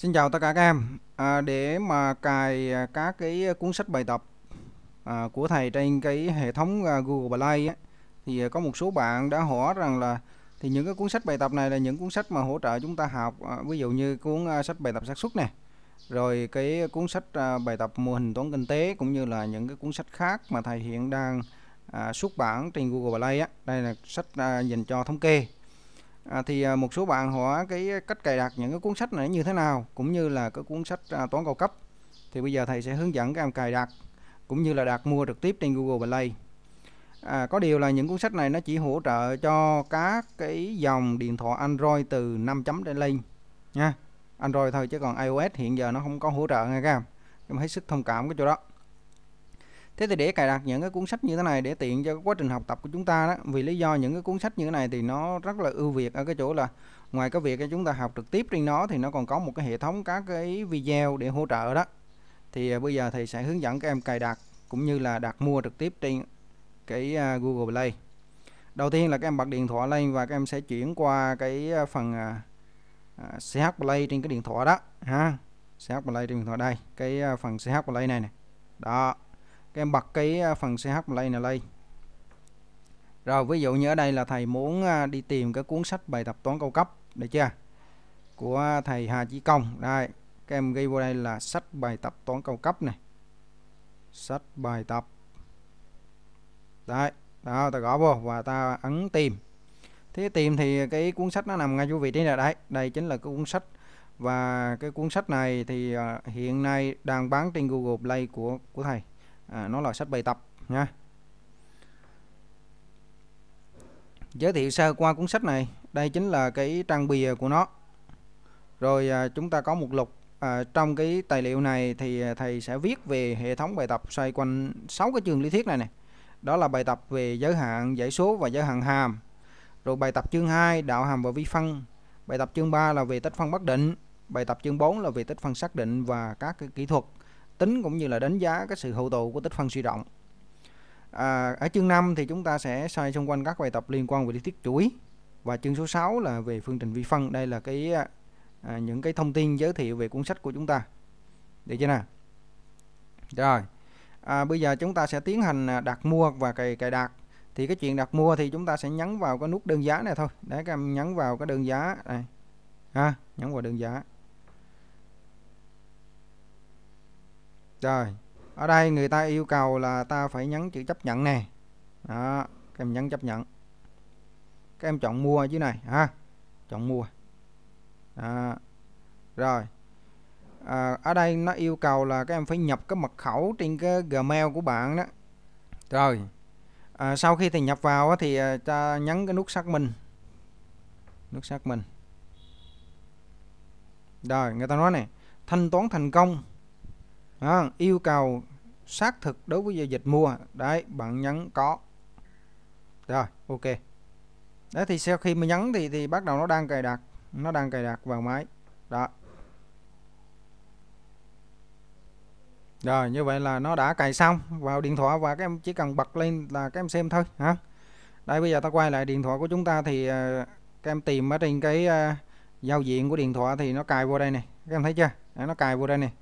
Xin chào tất cả các em à, Để mà cài à, các cái cuốn sách bài tập à, của thầy trên cái hệ thống à, Google Play á, thì có một số bạn đã hỏi rằng là thì những cái cuốn sách bài tập này là những cuốn sách mà hỗ trợ chúng ta học à, ví dụ như cuốn à, sách bài tập xác suất này rồi cái cuốn sách à, bài tập mô hình toán kinh tế cũng như là những cái cuốn sách khác mà thầy hiện đang à, xuất bản trên Google Play á. đây là sách à, dành cho thống kê à, thì à, một số bạn hỏi cái cách cài đặt những cái cuốn sách này như thế nào cũng như là cái cuốn sách à, toán cao cấp thì bây giờ thầy sẽ hướng dẫn các em cài đặt cũng như là đặt mua trực tiếp trên Google Play à, có điều là những cuốn sách này nó chỉ hỗ trợ cho các cái dòng điện thoại Android từ 5 chấm trở lên nha Android thôi chứ còn iOS hiện giờ nó không có hỗ trợ nha các em em hết sức thông cảm cái chỗ đó thế thì để cài đặt những cái cuốn sách như thế này để tiện cho quá trình học tập của chúng ta đó vì lý do những cái cuốn sách như thế này thì nó rất là ưu việt ở cái chỗ là ngoài cái việc cho chúng ta học trực tiếp trên nó thì nó còn có một cái hệ thống các cái video để hỗ trợ đó thì à, bây giờ thầy sẽ hướng dẫn các em cài đặt cũng như là đặt mua trực tiếp trên cái à, Google Play đầu tiên là các em bật điện thoại lên và các em sẽ chuyển qua cái à, phần CH Play trên cái điện thoại đó ha CH Play trên điện thoại đây cái phần CH Play này này đó các em bật cái à, phần CH Play này lên rồi ví dụ như ở đây là thầy muốn à, đi tìm cái cuốn sách bài tập toán cao cấp được chưa của à, thầy Hà Chí Công đây các em ghi vô đây là sách bài tập toán cao cấp này sách bài tập đây đó ta gõ vô và ta ấn tìm thế tìm thì cái cuốn sách nó nằm ngay chỗ vị trí này đấy đây chính là cái cuốn sách và cái cuốn sách này thì hiện nay đang bán trên Google Play của của thầy à, nó là sách bài tập nha giới thiệu sơ qua cuốn sách này đây chính là cái trang bìa của nó rồi à, chúng ta có một lục à, trong cái tài liệu này thì à, thầy sẽ viết về hệ thống bài tập xoay quanh 6 cái trường lý thuyết này này đó là bài tập về giới hạn giải số và giới hạn hàm rồi bài tập chương 2 đạo hàm và vi phân bài tập chương 3 là về tích phân bất định bài tập chương 4 là về tích phân xác định và các cái kỹ thuật tính cũng như là đánh giá cái sự hội tụ của tích phân suy rộng à, ở chương 5 thì chúng ta sẽ xoay xung quanh các bài tập liên quan về lý thuyết chuỗi và chương số 6 là về phương trình vi phân đây là cái à, à, những cái thông tin giới thiệu về cuốn sách của chúng ta được chưa nào rồi à, bây giờ chúng ta sẽ tiến hành à, đặt mua và cài cài đặt thì cái chuyện đặt mua thì chúng ta sẽ nhấn vào cái nút đơn giá này thôi để các em nhấn vào cái đơn giá này ha à, nhấn vào đơn giá rồi ở đây người ta yêu cầu là ta phải nhấn chữ chấp nhận nè đó các em nhấn chấp nhận các em chọn mua chứ này ha chọn mua đó. rồi à, ở đây nó yêu cầu là các em phải nhập cái mật khẩu trên cái Gmail của bạn đó rồi à, sau khi thì nhập vào thì à, ta nhấn cái nút xác minh nút xác minh rồi người ta nói này thanh toán thành công đó, yêu cầu xác thực đối với giao dịch mua đấy bạn nhấn có rồi ok đấy thì sau khi mình nhấn thì thì bắt đầu nó đang cài đặt nó đang cài đặt vào máy đó rồi như vậy là nó đã cài xong vào điện thoại và các em chỉ cần bật lên là các em xem thôi hả đây bây giờ ta quay lại điện thoại của chúng ta thì ờ, các em tìm ở trên cái ờ, giao diện của điện thoại thì nó cài vô đây này các em thấy chưa nó cài vô đây này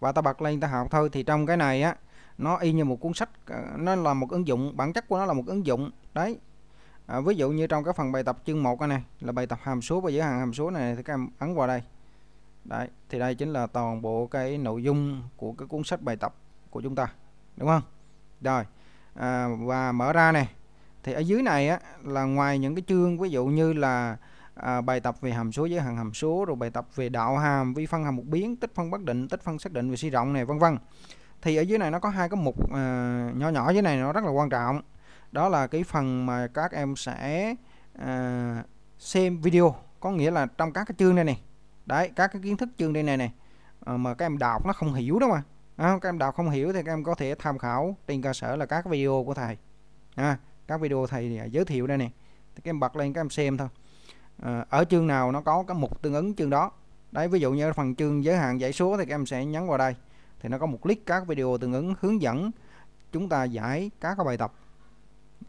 và ta bật lên ta học thôi thì trong cái này á nó y như một cuốn sách ờ, nó là một ứng dụng bản chất của nó là một ứng dụng đấy à, ví dụ như trong cái phần bài tập chương 1 này là bài tập hàm số và giới hạn hàm số này thì các em ấn vào đây đấy thì đây chính là toàn bộ cái nội dung của cái cuốn sách bài tập của chúng ta đúng không rồi à, và mở ra này thì ở dưới này á, là ngoài những cái chương ví dụ như là à, bài tập về hàm số giới hạn hàm số rồi bài tập về đạo hàm vi phân hàm một biến tích phân bất định tích phân xác định về suy rộng này vân vân thì ở dưới này nó có hai cái mục à, nhỏ nhỏ dưới này nó rất là quan trọng đó là cái phần mà các em sẽ à, xem video có nghĩa là trong các cái chương đây này đấy các cái kiến thức chương đây này này à, mà các em đọc nó không hiểu đó mà à, các em đọc không hiểu thì các em có thể tham khảo trên cơ sở là các video của thầy à, các video thầy giới thiệu đây này thì các em bật lên các em xem thôi Ờ, ở chương nào nó có cái mục tương ứng chương đó đấy ví dụ như phần chương giới hạn giải số thì các em sẽ nhấn vào đây thì nó có một list các video tương ứng hướng dẫn chúng ta giải các cái bài tập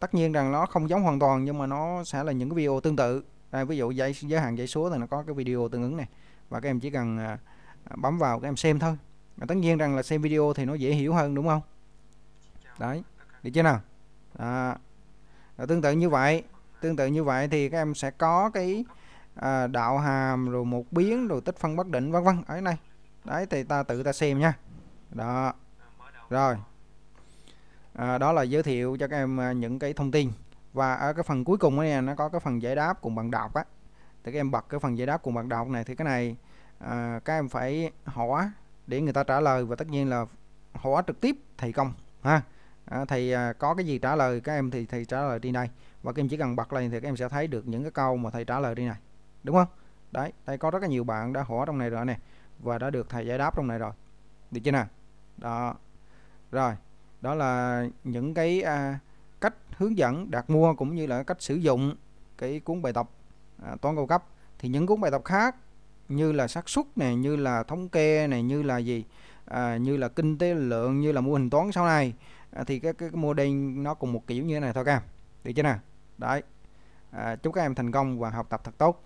tất nhiên rằng nó không giống hoàn toàn nhưng mà nó sẽ là những cái video tương tự đây, ví dụ giải giới hạn giải số thì nó có cái video tương ứng này và các em chỉ cần à, à, bấm vào các em xem thôi và tất nhiên rằng là xem video thì nó dễ hiểu hơn đúng không đấy được chưa nào à, tương tự như vậy tương tự như vậy thì các em sẽ có cái à, đạo hàm rồi một biến rồi tích phân bất định vân vân ở đây này. đấy thì ta tự ta xem nha đó rồi à, đó là giới thiệu cho các em à, những cái thông tin và ở cái phần cuối cùng này nó có cái phần giải đáp cùng bằng đọc á thì các em bật cái phần giải đáp cùng bằng đọc này thì cái này à, các em phải hỏi để người ta trả lời và tất nhiên là hỏi trực tiếp thầy công ha à, thì à, có cái gì trả lời các em thì thầy trả lời đi đây và các em chỉ cần bật lên thì các em sẽ thấy được những cái câu mà thầy trả lời đi này đúng không đấy đây có rất là nhiều bạn đã hỏi trong này rồi nè và đã được thầy giải đáp trong này rồi được chưa nào đó rồi đó là những cái à, cách hướng dẫn đặt mua cũng như là cách sử dụng cái cuốn bài tập à, toán cao cấp thì những cuốn bài tập khác như là xác suất này như là thống kê này như là gì à, như là kinh tế lượng như là mô hình toán sau này À, thì cái, cái, cái model nó cùng một kiểu như thế này thôi các em được chưa nào đấy à, chúc các em thành công và học tập thật tốt